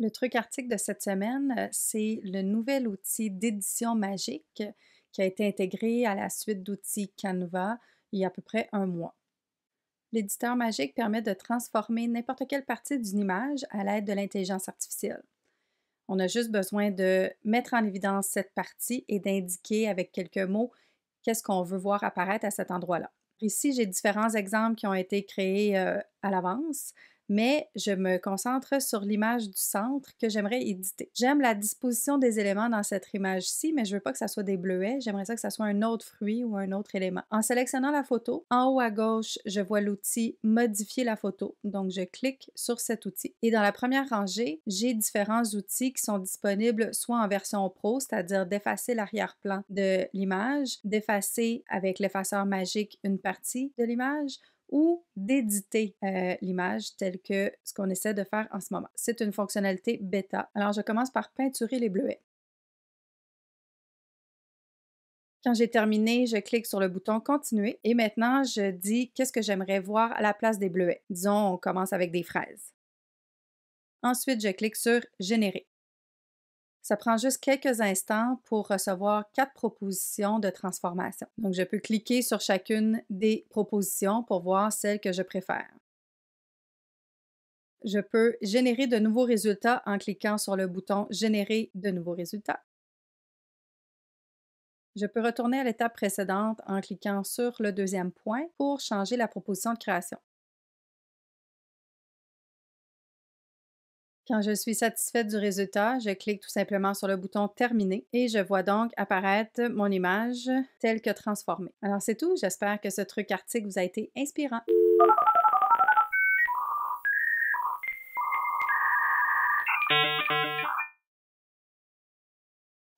Le truc article de cette semaine, euh, c'est le nouvel outil d'édition magique qui a été intégré à la suite d'outils Canva il y a à peu près un mois. L'éditeur magique permet de transformer n'importe quelle partie d'une image à l'aide de l'intelligence artificielle. On a juste besoin de mettre en évidence cette partie et d'indiquer avec quelques mots qu'est-ce qu'on veut voir apparaître à cet endroit-là. Ici, j'ai différents exemples qui ont été créés euh, à l'avance mais je me concentre sur l'image du centre que j'aimerais éditer. J'aime la disposition des éléments dans cette image-ci, mais je veux pas que ça soit des bleuets, j'aimerais ça que ça soit un autre fruit ou un autre élément. En sélectionnant la photo, en haut à gauche, je vois l'outil modifier la photo. Donc je clique sur cet outil. Et dans la première rangée, j'ai différents outils qui sont disponibles soit en version pro, c'est-à-dire d'effacer l'arrière-plan de l'image, d'effacer avec l'effaceur magique une partie de l'image ou d'éditer euh, l'image telle que ce qu'on essaie de faire en ce moment. C'est une fonctionnalité bêta. Alors je commence par peinturer les bleuets. Quand j'ai terminé, je clique sur le bouton Continuer et maintenant je dis qu'est-ce que j'aimerais voir à la place des bleuets. Disons, on commence avec des fraises. Ensuite, je clique sur Générer. Ça prend juste quelques instants pour recevoir quatre propositions de transformation. Donc, je peux cliquer sur chacune des propositions pour voir celle que je préfère. Je peux générer de nouveaux résultats en cliquant sur le bouton Générer de nouveaux résultats. Je peux retourner à l'étape précédente en cliquant sur le deuxième point pour changer la proposition de création. Quand je suis satisfaite du résultat, je clique tout simplement sur le bouton Terminer et je vois donc apparaître mon image telle que transformée. Alors c'est tout, j'espère que ce truc article vous a été inspirant.